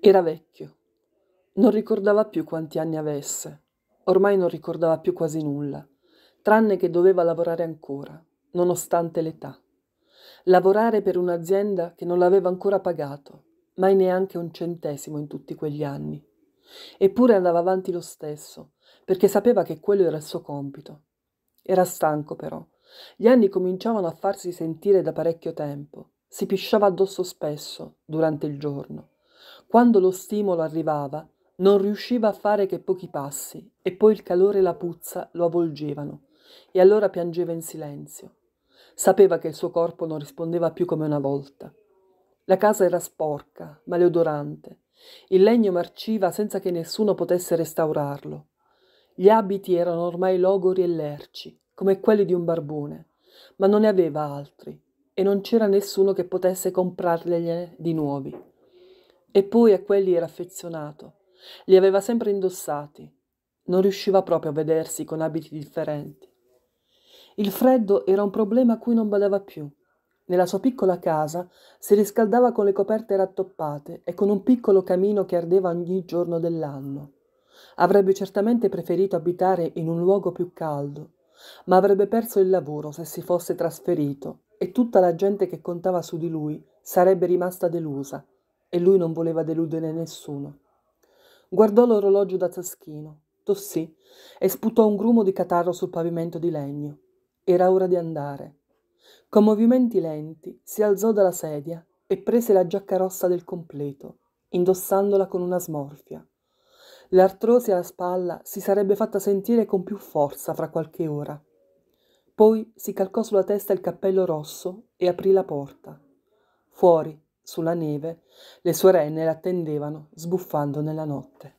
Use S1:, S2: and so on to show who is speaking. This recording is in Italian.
S1: Era vecchio. Non ricordava più quanti anni avesse. Ormai non ricordava più quasi nulla, tranne che doveva lavorare ancora, nonostante l'età. Lavorare per un'azienda che non l'aveva ancora pagato, mai neanche un centesimo in tutti quegli anni. Eppure andava avanti lo stesso, perché sapeva che quello era il suo compito. Era stanco però. Gli anni cominciavano a farsi sentire da parecchio tempo. Si pisciava addosso spesso durante il giorno. Quando lo stimolo arrivava, non riusciva a fare che pochi passi e poi il calore e la puzza lo avvolgevano e allora piangeva in silenzio. Sapeva che il suo corpo non rispondeva più come una volta. La casa era sporca, maleodorante. Il legno marciva senza che nessuno potesse restaurarlo. Gli abiti erano ormai logori e lerci, come quelli di un barbone, ma non ne aveva altri e non c'era nessuno che potesse comprargliene di nuovi. Eppure a quelli era affezionato, li aveva sempre indossati, non riusciva proprio a vedersi con abiti differenti. Il freddo era un problema a cui non badava più. Nella sua piccola casa si riscaldava con le coperte rattoppate e con un piccolo camino che ardeva ogni giorno dell'anno. Avrebbe certamente preferito abitare in un luogo più caldo, ma avrebbe perso il lavoro se si fosse trasferito e tutta la gente che contava su di lui sarebbe rimasta delusa e lui non voleva deludere nessuno. Guardò l'orologio da taschino, tossì e sputò un grumo di catarro sul pavimento di legno. Era ora di andare. Con movimenti lenti si alzò dalla sedia e prese la giacca rossa del completo, indossandola con una smorfia. L'artrosi alla spalla si sarebbe fatta sentire con più forza fra qualche ora. Poi si calcò sulla testa il cappello rosso e aprì la porta. Fuori, sulla neve le sorelle l'attendevano, sbuffando nella notte.